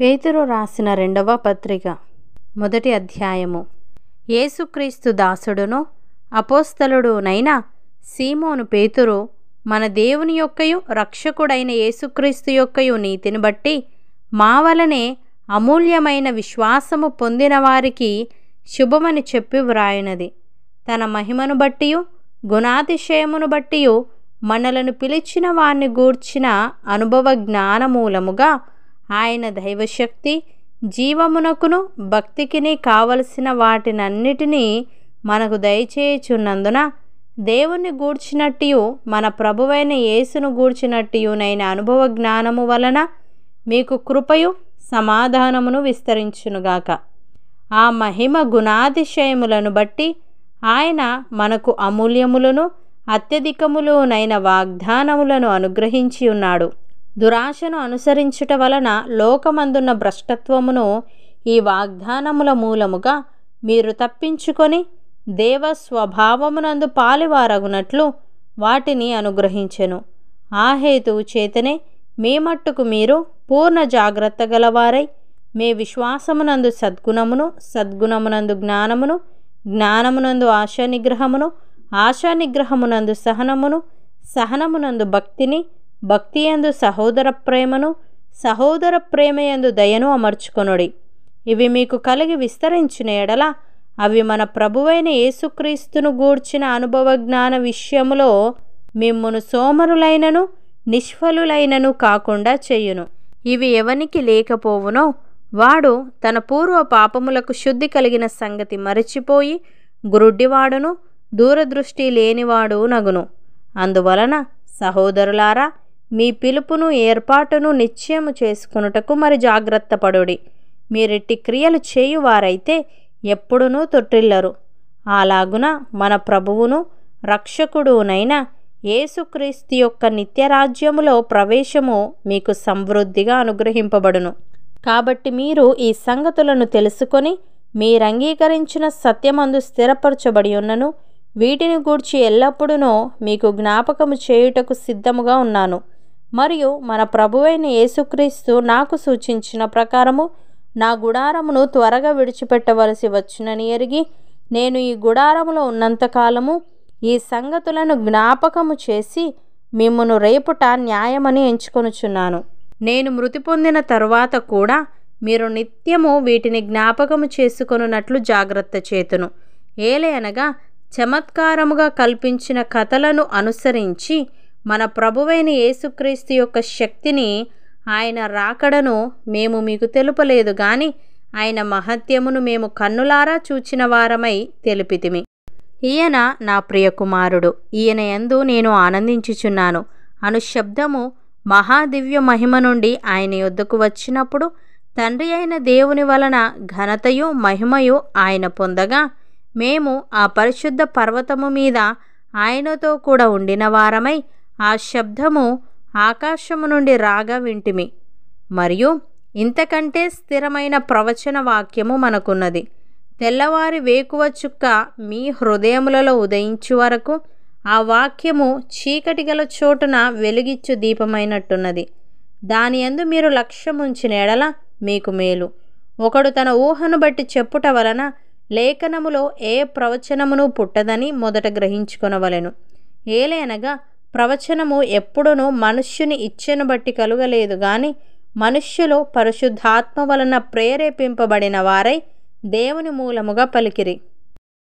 పేతురు రాసిన రెండవ పత్రిక మొదటి అధ్యాయము యేసుక్రీస్తు దాసుడును అపోస్తలుడునైనా సీమోను పేతురు మన దేవుని యొక్కయు రక్షకుడైన యేసుక్రీస్తు యొక్కయు నీతిని బట్టి మా వలనే అమూల్యమైన విశ్వాసము పొందిన వారికి శుభమని చెప్పి వ్రాయినది తన మహిమను బట్టియు గుణాతిశయమును బట్టియు మనలను పిలిచిన వారిని గూర్చిన అనుభవ జ్ఞానమూలముగా మూలముగా ఆయన దైవశక్తి జీవమునకును భక్తికిని కావలసిన వాటినన్నిటినీ మనకు దయచేయుచున్నందున దేవుణ్ణి గూడ్చినట్టు మన ప్రభువైన యేసును గూడ్చినట్టునైన అనుభవ జ్ఞానము వలన మీకు కృపయు సమాధానమును విస్తరించునుగాక ఆ మహిమ గుణాతిశయములను బట్టి ఆయన మనకు అమూల్యములను అత్యధికములునైన వాగ్దానములను అనుగ్రహించి ఉన్నాడు దురాశను అనుసరించుట వలన లోకమందున్న భ్రష్టత్వమును ఈ వాగ్దానముల మూలముగా మీరు తప్పించుకొని దేవ పాలివారగునట్లు వాటిని అనుగ్రహించెను ఆ హేతువు చేతనే మీ మట్టుకు మీరు పూర్ణ జాగ్రత్త గలవారై మీ విశ్వాసమునందు సద్గుణమును సద్గుణమునందు జ్ఞానమును జ్ఞానమునందు ఆశానిగ్రహమును ఆశానిగ్రహమునందు సహనమును సహనమునందు భక్తిని భక్తి ఎందు సహోదర ప్రేమను సహోదర ప్రేమ ఎందు దయను అమర్చుకొనుడి ఇవి మీకు కలిగి విస్తరించిన ఎడల అవి మన ప్రభువైన యేసుక్రీస్తును గూర్చిన అనుభవ జ్ఞాన విషయములో మిమ్మును సోమరులైనను నిష్ఫలులైనను కాకుండా చేయును ఇవి ఎవనికి లేకపోవునో వాడు తన పూర్వ పాపములకు శుద్ధి కలిగిన సంగతి మరచిపోయి గురుడ్డివాడును దూరదృష్టి లేనివాడు నగును అందువలన సహోదరులారా మీ పిలుపును ఏర్పాటును నిశ్చయము చేసుకున్నటకు మరి జాగ్రత్త పడుడి మీరిట్టి క్రియలు చేయువారైతే ఎప్పుడునూ తొట్టిల్లరు అలాగున మన ప్రభువును రక్షకుడునైన యేసుక్రీస్తు యొక్క నిత్యరాజ్యములో ప్రవేశము మీకు సమృద్ధిగా అనుగ్రహింపబడును కాబట్టి మీరు ఈ సంగతులను తెలుసుకొని మీరంగీకరించిన సత్యమందు స్థిరపరచబడి ఉన్నను వీటిని గూర్చి ఎల్లప్పుడూనో మీకు జ్ఞాపకము చేయుటకు సిద్ధముగా ఉన్నాను మరియు మన ప్రభువైన యేసుక్రీస్తు నాకు సూచించిన ప్రకారము నా గుడారమును త్వరగా విడిచిపెట్టవలసి వచ్చునని ఎరిగి నేను ఈ గుడారములో ఉన్నంతకాలము ఈ సంగతులను జ్ఞాపకము చేసి మిమ్మను రేపుట న్యాయమని ఎంచుకొనుచున్నాను నేను మృతి పొందిన తరువాత కూడా మీరు నిత్యము వీటిని జ్ఞాపకము చేసుకొనున్నట్లు జాగ్రత్త చేతును ఏలే అనగా చమత్కారముగా కల్పించిన కథలను అనుసరించి మన ప్రభువైన యేసుక్రీస్తు యొక్క శక్తిని ఆయన రాకడను మేము మీకు తెలుపలేదు గాని ఆయన మహత్యమును మేము కన్నులారా చూచిన వారమై తెలిపితిమి ఈయన నా ప్రియకుమారుడు ఈయన ఎందు నేను ఆనందించుచున్నాను అను శబ్దము మహాదివ్య మహిమ నుండి ఆయన యొద్దకు వచ్చినప్పుడు తండ్రి అయిన దేవుని వలన ఘనతయు మహిమయు ఆయన పొందగా మేము ఆ పరిశుద్ధ పర్వతము మీద ఆయనతో కూడా ఉండిన వారమై ఆ శబ్దము ఆకాశము నుండి రాగా వింటిమి మరియు ఇంతకంటే స్థిరమైన ప్రవచన వాక్యము మనకున్నది తెల్లవారి వేకువ చుక్క మీ హృదయములలో ఉదయించు వరకు ఆ వాక్యము చీకటి గల చోటున వెలుగిచ్చు దీపమైనట్టున్నది దాని ఎందు మీరు లక్ష్యముంచిన ఎడల మీకు మేలు ఒకడు తన ఊహను బట్టి చెప్పుట వలన లేఖనములో ఏ ప్రవచనమును పుట్టదని మొదట గ్రహించుకొనవలెను ఏలేనగా ప్రవచనము ఎప్పుడునూ మనుష్యుని ఇచ్చను బట్టి కలుగలేదు గాని మనుష్యులు పరిశుద్ధాత్మ వలన ప్రేరేపింపబడిన వారై దేవుని మూలముగా పలికిరి